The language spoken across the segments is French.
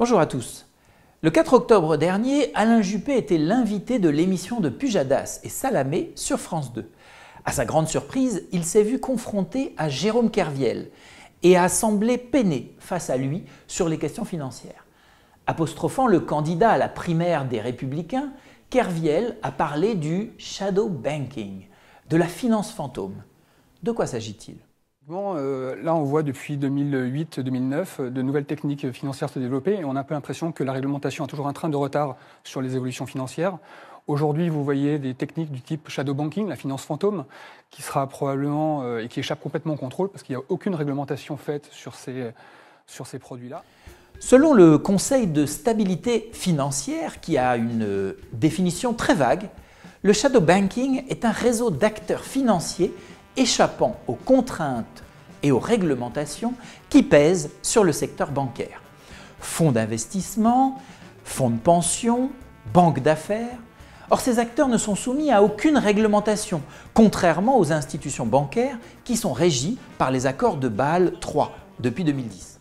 Bonjour à tous. Le 4 octobre dernier, Alain Juppé était l'invité de l'émission de Pujadas et Salamé sur France 2. À sa grande surprise, il s'est vu confronté à Jérôme Kerviel et a semblé peiné face à lui sur les questions financières. Apostrophant le candidat à la primaire des Républicains, Kerviel a parlé du shadow banking, de la finance fantôme. De quoi s'agit-il euh, là, on voit depuis 2008-2009 euh, de nouvelles techniques financières se développer et on a un peu l'impression que la réglementation a toujours un train de retard sur les évolutions financières. Aujourd'hui, vous voyez des techniques du type shadow banking, la finance fantôme, qui sera probablement euh, et qui échappe complètement au contrôle parce qu'il n'y a aucune réglementation faite sur sur ces produits-là. Selon le Conseil de stabilité financière, qui a une définition très vague, le shadow banking est un réseau d'acteurs financiers échappant aux contraintes et aux réglementations qui pèsent sur le secteur bancaire. Fonds d'investissement, fonds de pension, banques d'affaires. Or, ces acteurs ne sont soumis à aucune réglementation, contrairement aux institutions bancaires qui sont régies par les accords de Bâle III depuis 2010.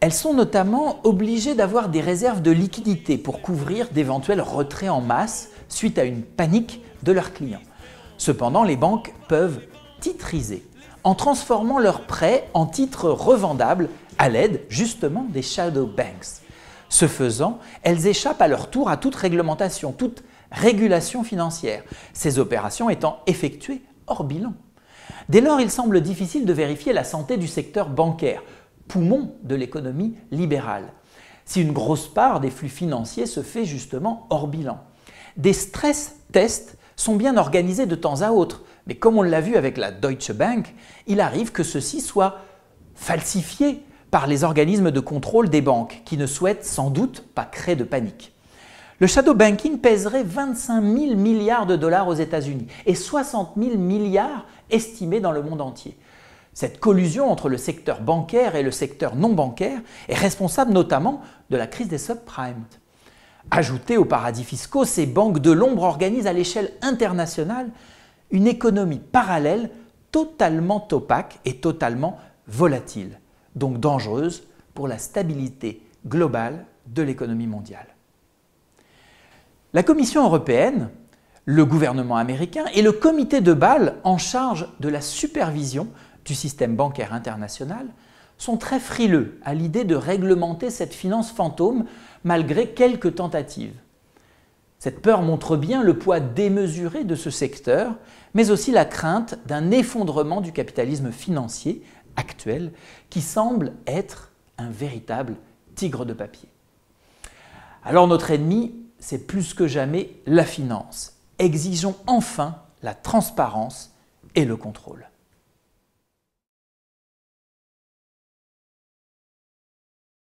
Elles sont notamment obligées d'avoir des réserves de liquidités pour couvrir d'éventuels retraits en masse suite à une panique de leurs clients. Cependant, les banques peuvent titriser en transformant leurs prêts en titres revendables à l'aide justement des shadow banks. Ce faisant, elles échappent à leur tour à toute réglementation, toute régulation financière, ces opérations étant effectuées hors bilan. Dès lors, il semble difficile de vérifier la santé du secteur bancaire, poumon de l'économie libérale, si une grosse part des flux financiers se fait justement hors bilan. Des stress tests sont bien organisés de temps à autre. Mais comme on l'a vu avec la Deutsche Bank, il arrive que ceci soit falsifié par les organismes de contrôle des banques, qui ne souhaitent sans doute pas créer de panique. Le shadow banking pèserait 25 000 milliards de dollars aux États-Unis et 60 000 milliards estimés dans le monde entier. Cette collusion entre le secteur bancaire et le secteur non bancaire est responsable notamment de la crise des subprimes. Ajouté aux paradis fiscaux, ces banques de l'ombre organisent à l'échelle internationale une économie parallèle totalement opaque et totalement volatile, donc dangereuse pour la stabilité globale de l'économie mondiale. La Commission européenne, le gouvernement américain et le comité de Bâle en charge de la supervision du système bancaire international sont très frileux à l'idée de réglementer cette finance fantôme malgré quelques tentatives. Cette peur montre bien le poids démesuré de ce secteur, mais aussi la crainte d'un effondrement du capitalisme financier actuel qui semble être un véritable tigre de papier. Alors notre ennemi, c'est plus que jamais la finance. Exigeons enfin la transparence et le contrôle.